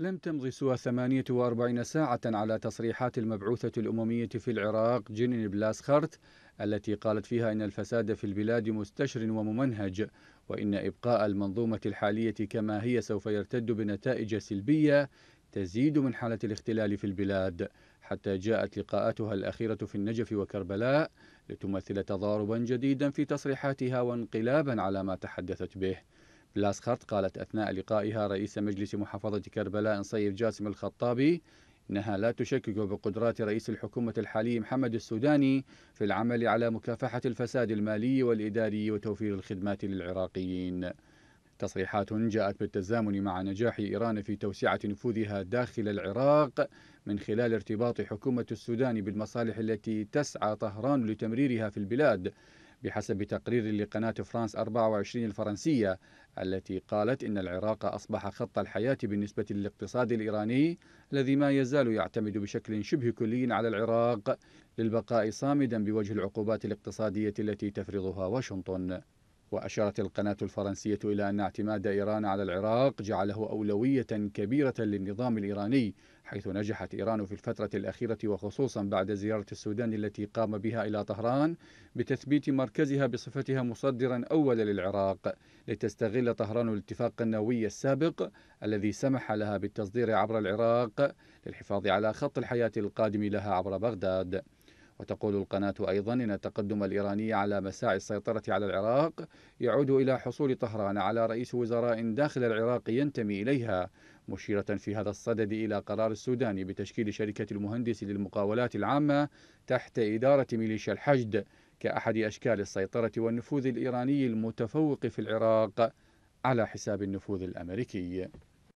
لم تمض سوى 48 ساعة على تصريحات المبعوثة الأممية في العراق جينين بلاسخرت التي قالت فيها إن الفساد في البلاد مستشر وممنهج وإن إبقاء المنظومة الحالية كما هي سوف يرتد بنتائج سلبية تزيد من حالة الاختلال في البلاد حتى جاءت لقاءاتها الأخيرة في النجف وكربلاء لتمثل تضاربا جديدا في تصريحاتها وانقلابا على ما تحدثت به بلاسخرت قالت أثناء لقائها رئيس مجلس محافظة كربلاء صيف جاسم الخطابي إنها لا تشكك بقدرات رئيس الحكومة الحالي محمد السوداني في العمل على مكافحة الفساد المالي والإداري وتوفير الخدمات للعراقيين تصريحات جاءت بالتزامن مع نجاح إيران في توسعة نفوذها داخل العراق من خلال ارتباط حكومة السودان بالمصالح التي تسعى طهران لتمريرها في البلاد بحسب تقرير لقناة فرانس 24 الفرنسية التي قالت إن العراق أصبح خط الحياة بالنسبة للاقتصاد الإيراني الذي ما يزال يعتمد بشكل شبه كلي على العراق للبقاء صامدا بوجه العقوبات الاقتصادية التي تفرضها واشنطن وأشارت القناة الفرنسية إلى أن اعتماد إيران على العراق جعله أولوية كبيرة للنظام الإيراني حيث نجحت إيران في الفترة الأخيرة وخصوصا بعد زيارة السودان التي قام بها إلى طهران بتثبيت مركزها بصفتها مصدرا أولا للعراق لتستغل طهران الاتفاق النووي السابق الذي سمح لها بالتصدير عبر العراق للحفاظ على خط الحياة القادم لها عبر بغداد وتقول القناة أيضا إن التقدم الإيراني على مساعي السيطرة على العراق يعود إلى حصول طهران على رئيس وزراء داخل العراق ينتمي إليها مشيرة في هذا الصدد إلى قرار السودان بتشكيل شركة المهندس للمقاولات العامة تحت إدارة ميليشيا الحشد كأحد أشكال السيطرة والنفوذ الإيراني المتفوق في العراق على حساب النفوذ الأمريكي